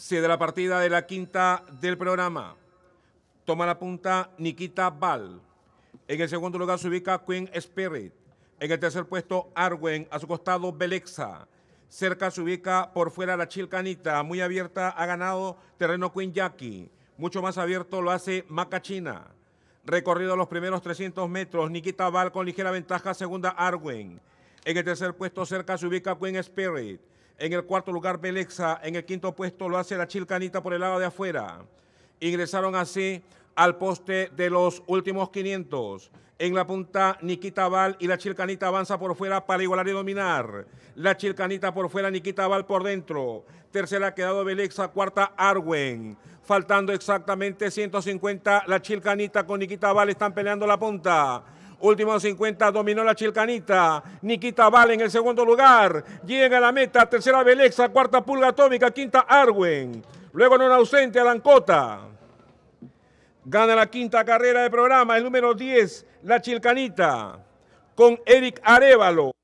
se la partida de la quinta del programa. Toma la punta Nikita Ball. En el segundo lugar se ubica Queen Spirit. En el tercer puesto, Arwen. A su costado, Belexa. Cerca se ubica por fuera la Chilcanita. Muy abierta ha ganado terreno Queen Jackie. Mucho más abierto lo hace Macachina. Recorrido los primeros 300 metros, Nikita Val con ligera ventaja, segunda Arwen. En el tercer puesto cerca se ubica Queen Spirit. En el cuarto lugar Belexa. En el quinto puesto lo hace la Chilcanita por el lado de afuera. Ingresaron así al poste de los últimos 500. En la punta, Nikita Val y la Chilcanita avanza por fuera para igualar y dominar. La Chilcanita por fuera, Nikita Val por dentro. Tercera ha quedado Belexa, cuarta Arwen. Faltando exactamente 150, la Chilcanita con Nikita Val están peleando la punta. Último 50, dominó la chilcanita. Nikita Vale en el segundo lugar. Llega a la meta, tercera Belexa, cuarta Pulga Atómica, quinta Arwen. Luego no ausente, Alancota. Gana la quinta carrera de programa, el número 10, la chilcanita, con Eric Arevalo.